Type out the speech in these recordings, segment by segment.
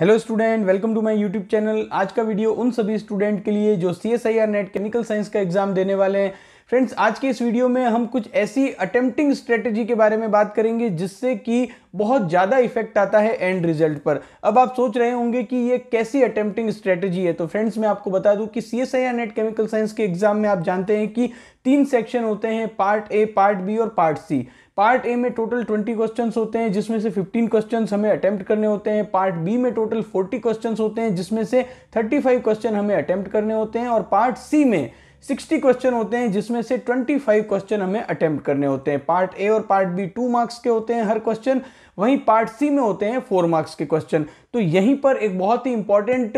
hello student welcome to my YouTube channel आज का video उन सभी स्टूडेंट के लिए जो C S I R NET chemical science का एग्जाम देने वाले हैं फ्रेंड्स आज के इस वीडियो में हम कुछ ऐसी अटेम्प्टिंग स्ट्रेटेजी के बारे में बात करेंगे जिससे कि बहुत ज़्यादा इफेक्ट आता है एंड रिजल्ट पर अब आप सोच रहे होंगे कि ये कैसी अटेम्प्टिंग स्ट्रेटेजी है तो फ्रेंड्स मैं आपको बता दूं कि सी एस आई या नेट केमिकल साइंस के एग्जाम में आप जानते हैं कि तीन सेक्शन होते हैं पार्ट ए पार्ट बी और पार्ट सी पार्ट ए में टोटल 20 क्वेश्चंस होते हैं जिसमें से 15 क्वेश्चंस हमें अटेम्प्ट करने होते हैं पार्ट बी में टोटल 40 क्वेश्चंस होते हैं जिसमें से 35 क्वेश्चन हमें अटेम्प्ट करने होते हैं और पार्ट सी में 60 क्वेश्चन होते हैं जिसमें से 25 क्वेश्चन हमें अटेम्प्ट करने होते हैं पार्ट ए और पार्ट बी टू मार्क्स के होते हैं हर क्वेश्चन वहीं पार्ट सी में होते हैं फोर मार्क्स के क्वेश्चन तो यहीं पर एक बहुत ही इंपॉर्टेंट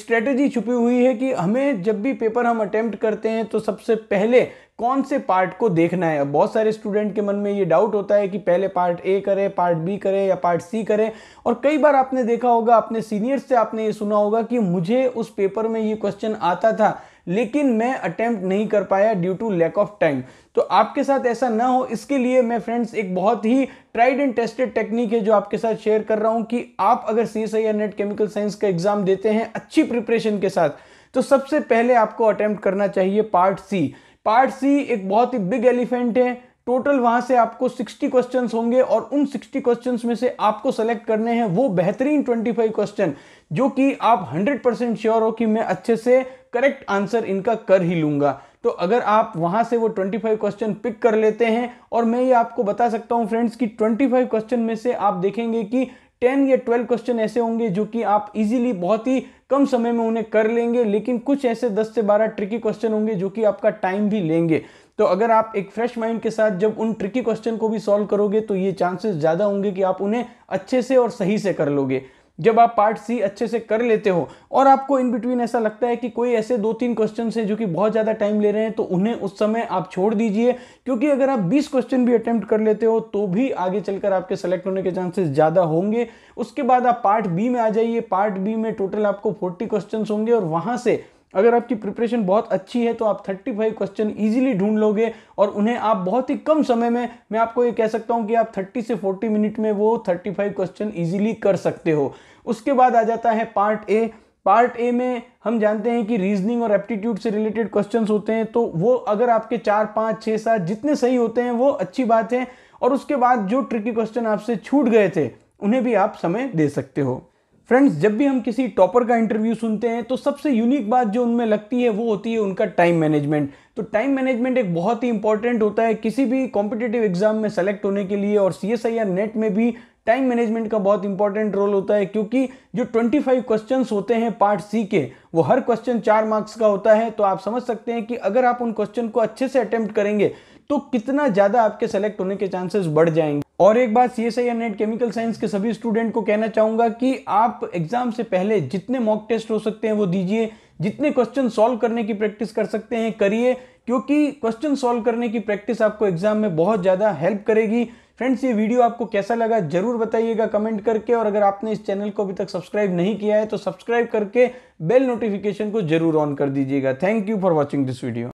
स्ट्रेटजी छुपी हुई है कि हमें जब भी पेपर हम अटेम्प्ट करते हैं तो सबसे पहले कौन से पार्ट को देखना है बहुत सारे स्टूडेंट के मन में ये डाउट होता है कि पहले पार्ट ए करें पार्ट बी करें या पार्ट सी करें और कई बार आपने देखा होगा अपने सीनियर से आपने ये सुना होगा कि मुझे उस पेपर में ये क्वेश्चन आता था लेकिन मैं अटैम्प्ट नहीं कर पाया due to lack of time तो आपके साथ ऐसा ना हो इसके लिए मैं फ्रेंड्स एक बहुत ही ट्राइड एंड टेस्टेड टेक्निक है जो आपके साथ शेयर कर रहा हूं कि आप अगर सी एस आई या नेट केमिकल साइंस का एग्जाम देते हैं अच्छी प्रिपरेशन के साथ तो सबसे पहले आपको अटैम्प्ट करना चाहिए पार्ट सी पार्ट सी एक बहुत ही बिग एलिफेंट है टोटल वहां से आपको 60 क्वेश्चंस होंगे और उन 60 क्वेश्चंस में से आपको सेलेक्ट करने हैं वो बेहतरीन 25 क्वेश्चन जो कि आप 100 परसेंट श्योर हो कि मैं अच्छे से करेक्ट आंसर इनका कर ही लूंगा तो अगर आप वहां से वो 25 क्वेश्चन पिक कर लेते हैं और मैं ये आपको बता सकता हूं फ्रेंड्स कि 25 क्वेश्चन में से आप देखेंगे कि 10 या 12 क्वेश्चन ऐसे होंगे जो कि आप इजीली बहुत ही कम समय में उन्हें कर लेंगे लेकिन कुछ ऐसे 10 से 12 ट्रिकी क्वेश्चन होंगे जो कि आपका टाइम भी लेंगे तो अगर आप एक फ्रेश माइंड के साथ जब उन ट्रिकी क्वेश्चन को भी सॉल्व करोगे तो ये चांसेस ज़्यादा होंगे कि आप उन्हें अच्छे से और सही से कर लोगे जब आप पार्ट सी अच्छे से कर लेते हो और आपको इन बिटवीन ऐसा लगता है कि कोई ऐसे दो तीन क्वेश्चन है जो कि बहुत ज़्यादा टाइम ले रहे हैं तो उन्हें उस समय आप छोड़ दीजिए क्योंकि अगर आप 20 क्वेश्चन भी अटैम्प्ट कर लेते हो तो भी आगे चलकर आपके सेलेक्ट होने के चांसेस ज़्यादा होंगे उसके बाद आप पार्ट बी में आ जाइए पार्ट बी में टोटल आपको फोर्टी क्वेश्चन होंगे और वहाँ से अगर आपकी प्रिपरेशन बहुत अच्छी है तो आप 35 क्वेश्चन ईजिली ढूंढ लोगे और उन्हें आप बहुत ही कम समय में मैं आपको ये कह सकता हूँ कि आप 30 से 40 मिनट में वो 35 क्वेश्चन ईजिली कर सकते हो उसके बाद आ जाता है पार्ट ए पार्ट ए में हम जानते हैं कि रीजनिंग और एप्टीट्यूड से रिलेटेड क्वेश्चन होते हैं तो वो अगर आपके चार पाँच छः सात जितने सही होते हैं वो अच्छी बात है और उसके बाद जो ट्रिकी क्वेश्चन आपसे छूट गए थे उन्हें भी आप समय दे सकते हो फ्रेंड्स जब भी हम किसी टॉपर का इंटरव्यू सुनते हैं तो सबसे यूनिक बात जो उनमें लगती है वो होती है उनका टाइम मैनेजमेंट तो टाइम मैनेजमेंट एक बहुत ही इंपॉर्टेंट होता है किसी भी कॉम्पिटेटिव एग्जाम में सेलेक्ट होने के लिए और C S I R NET में भी टाइम मैनेजमेंट का बहुत इंपॉर्टेंट रोल होता है क्योंकि जो 25 क्वेश्चन होते हैं पार्ट सी के वो हर क्वेश्चन चार मार्क्स का होता है तो आप समझ सकते हैं कि अगर आप उन क्वेश्चन को अच्छे से अटेम्प्ट करेंगे तो कितना ज़्यादा आपके सेलेक्ट होने के चांसेस बढ़ जाएंगे और एक बात C S I NET chemical science के सभी स्टूडेंट को कहना चाहूंगा कि आप एग्जाम से पहले जितने मॉक टेस्ट हो सकते हैं वो दीजिए जितने क्वेश्चन सॉल्व करने की प्रैक्टिस कर सकते हैं करिए क्योंकि क्वेश्चन सॉल्व करने की प्रैक्टिस आपको एग्जाम में बहुत ज़्यादा हेल्प करेगी फ्रेंड्स ये वीडियो आपको कैसा लगा जरूर बताइएगा कमेंट करके और अगर आपने इस चैनल को अभी तक सब्सक्राइब नहीं किया है तो सब्सक्राइब करके बेल नोटिफिकेशन को जरूर ऑन कर दीजिएगा thank you for watching this video